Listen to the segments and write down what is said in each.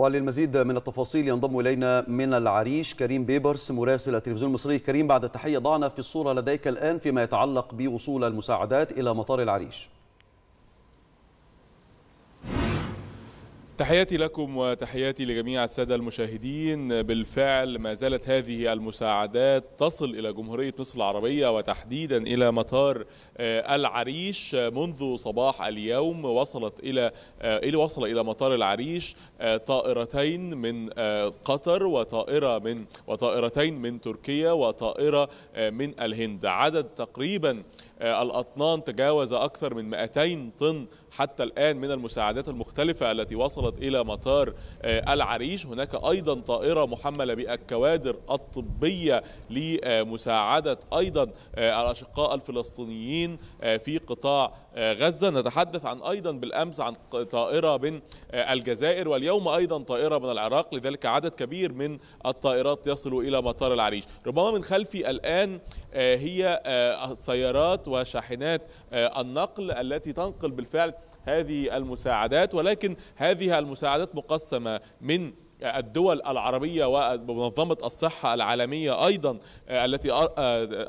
وللمزيد من التفاصيل ينضم إلينا من العريش كريم بيبرس مراسل التلفزيون المصري كريم بعد التحية ضعنا في الصورة لديك الآن فيما يتعلق بوصول المساعدات إلى مطار العريش تحياتي لكم وتحياتي لجميع السادة المشاهدين بالفعل ما زالت هذه المساعدات تصل إلى جمهورية مصر العربية وتحديدا إلى مطار آه، العريش منذ صباح اليوم وصلت إلى آه، إلى وصل إلى مطار العريش آه، طائرتين من قطر وطائرة من وطائرتين من تركيا وطائرة من الهند عدد تقريبا آه، الأطنان تجاوز أكثر من 200 طن حتى الآن من المساعدات المختلفة التي وصلت إلى مطار آه، العريش هناك أيضا طائرة محملة بالكوادر الطبية لمساعدة أيضا آه، الأشقاء الفلسطينيين في قطاع غزة نتحدث عن أيضا بالأمس عن طائرة من الجزائر واليوم أيضا طائرة من العراق لذلك عدد كبير من الطائرات يصل إلى مطار العريش ربما من خلفي الآن هي سيارات وشاحنات آه، النقل التي تنقل بالفعل هذه المساعدات ولكن هذه المساعدات مقسمة من الدول العربية ومنظمة الصحة العالمية أيضا آه، التي آه،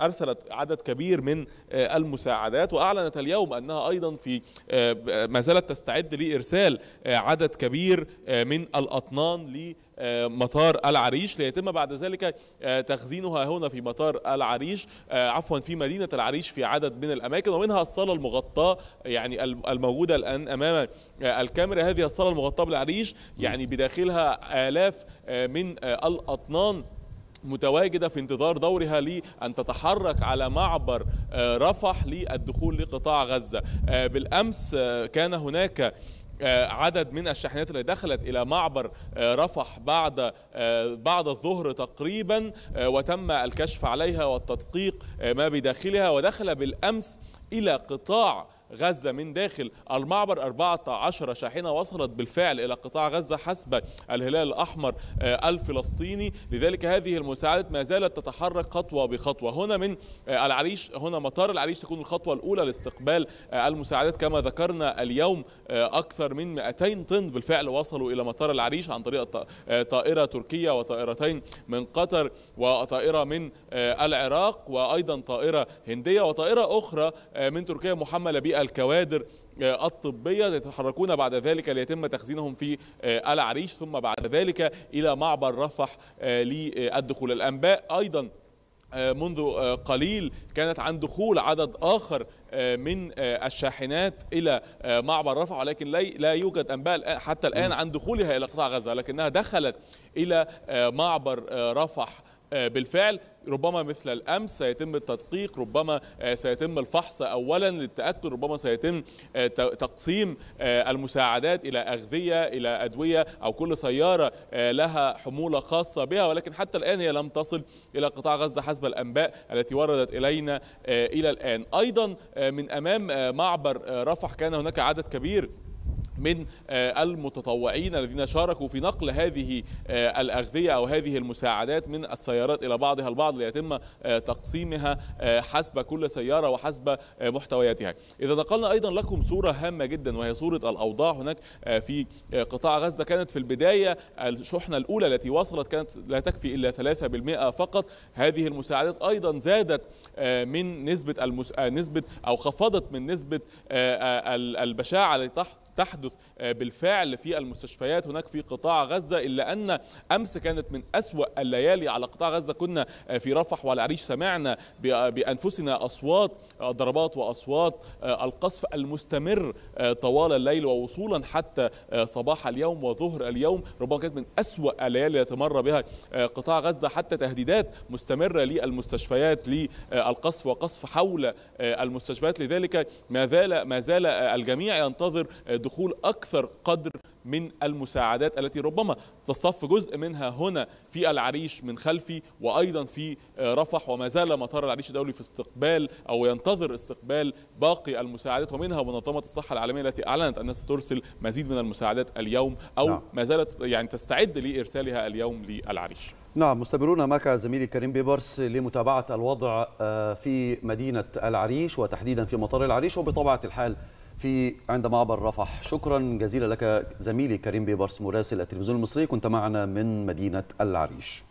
أرسلت عدد كبير من المساعدات وأعلنت اليوم أنها أيضا في ما زالت تستعد لإرسال عدد كبير من الأطنان آه، مطار العريش ليتم بعد ذلك آه، تخزينها هنا في مطار العريش آه، عفوا في مدينة العريش في عدد من الأماكن ومنها الصالة المغطاة يعني الموجودة الآن أمام الكاميرا هذه الصالة المغطاة بالعريش يعني بداخلها آلاف من الأطنان متواجده في انتظار دورها لان تتحرك على معبر رفح للدخول لقطاع غزه بالامس كان هناك آه، عدد من الشاحنات اللي دخلت إلى معبر آه، رفح بعد آه، بعد الظهر تقريبا وتم الكشف عليها والتدقيق ما بداخلها ودخل بالأمس إلى قطاع غزة من داخل المعبر 14 شاحنة وصلت بالفعل إلى قطاع غزة حسب الهلال الأحمر آه، الفلسطيني لذلك هذه المساعدات ما زالت تتحرك خطوة بخطوة هنا من آه، العريش هنا مطار العريش تكون الخطوة الأولى لاستقبال آه، المساعدات كما ذكرنا اليوم أكثر من 200 طن بالفعل وصلوا إلى مطار العريش عن طريق طائرة تركية وطائرتين من قطر وطائرة من العراق وأيضا طائرة هندية وطائرة أخرى من تركيا محملة بأ الكوادر آه، الطبية يتحركون بعد ذلك ليتم تخزينهم في آه، العريش ثم بعد ذلك إلى معبر رفح آه، للدخول الأنباء أيضا منذ قليل كانت عن دخول عدد آخر من الشاحنات إلى معبر رفح ولكن لا يوجد أنباء حتى الآن عن دخولها إلى قطاع غزة لكنها دخلت إلى معبر رفح آه، بالفعل ربما مثل الامس سيتم التدقيق ربما آه، سيتم الفحص اولا للتاكد ربما سيتم آه، تقسيم المساعدات الى اغذيه الى ادويه او كل سياره لها حموله خاصه بها ولكن حتى الان هي لم تصل الى قطاع غزه حسب الانباء التي وردت الينا الى الان ايضا من امام معبر رفح كان هناك عدد كبير من آه، المتطوعين الذين شاركوا في نقل هذه آه، الأغذية أو هذه المساعدات من السيارات إلى بعضها البعض ليتم آه، تقسيمها حسب كل سيارة وحسب محتوياتها إذا نقلنا أيضا لكم صورة هامة جدا وهي صورة الأوضاع هناك في قطاع غزة كانت في البداية الشحنة الأولى التي وصلت كانت لا تكفي إلا 3% فقط هذه المساعدات أيضا زادت من نسبة, المس... نسبة أو خفضت من نسبة البشاعة التي تحدث يحدث آه، بالفعل في المستشفيات هناك في قطاع غزة إلا أن أمس كانت من أسوأ الليالي على قطاع غزة كنا آه، في رفح والعريش سمعنا بأنفسنا أصوات آه، ضربات وأصوات القصف المستمر طوال الليل ووصولا حتى صباح اليوم وظهر اليوم ربما كانت من أسوأ الليالي التي مر بها قطاع غزة حتى تهديدات مستمرة للمستشفيات للقصف وقصف حول المستشفيات لذلك ما زال ما زال الجميع ينتظر دخول أكثر قدر من المساعدات التي ربما تصطف جزء منها هنا في العريش من خلفي وأيضا في آه، رفح وما زال مطار العريش الدولي في استقبال أو ينتظر استقبال باقي المساعدات ومنها منظمة الصحة العالمية التي أعلنت أنها سترسل مزيد من المساعدات اليوم أو نعم. ما زالت يعني تستعد لإرسالها اليوم للعريش نعم مستمرون معك زميلي كريم بيبرس لمتابعة الوضع آه، في مدينة العريش وتحديدا في مطار العريش وبطبيعة الحال في عند معبر رفح شكرا جزيلا لك زميلي كريم بيبرس مراسل التلفزيون المصري كنت معنا من مدينة العريش